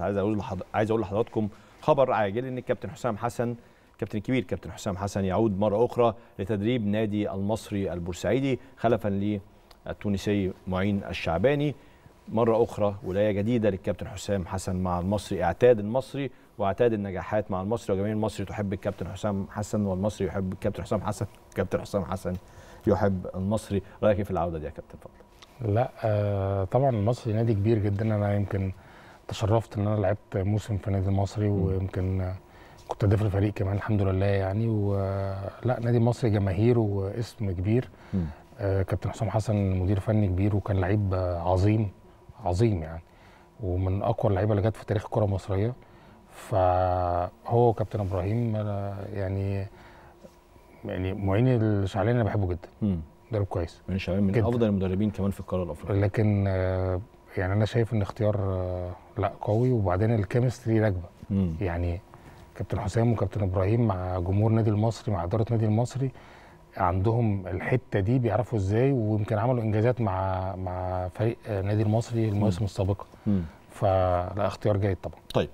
عايز اقول لحض... عايز اقول لحضراتكم خبر عاجل ان الكابتن حسام حسن الكابتن الكبير كابتن حسام حسن يعود مره اخرى لتدريب نادي المصري البورسعيدي خلفا للتونسي معين الشعباني مره اخرى ولايه جديده للكابتن حسام حسن مع المصري اعتاد المصري واعتاد النجاحات مع المصري وجميع المصري تحب الكابتن حسام حسن والمصري يحب الكابتن حسام حسن كابتن حسام حسن يحب المصري رايك إيه في العوده دي يا كابتن فضل لا آه طبعا المصري نادي كبير جدا انا يمكن تشرفت ان انا لعبت موسم في النادي المصري ويمكن كنت هداف الفريق كمان الحمد لله يعني ولا نادي المصري جماهير واسم كبير آه كابتن حسام حسن مدير فني كبير وكان لعيب عظيم عظيم يعني ومن اقوى اللعيبه اللي جت في تاريخ الكره المصريه فهو كابتن ابراهيم آه، يعني يعني معين الشعلاني انا بحبه جدا مدرب كويس يعني من الشعلاني من افضل المدربين كمان في القاره الافريقيه لكن آه يعني انا شايف ان اختيار آه، لا قوي وبعدين الكيمستري راكبه يعني كابتن حسام وكابتن ابراهيم مع جمهور نادي المصري مع اداره نادي المصري عندهم الحته دي بيعرفوا ازاي ويمكن عملوا انجازات مع مع فريق آه، نادي المصري المواسم السابقه فلا اختيار جيد طبعا طيب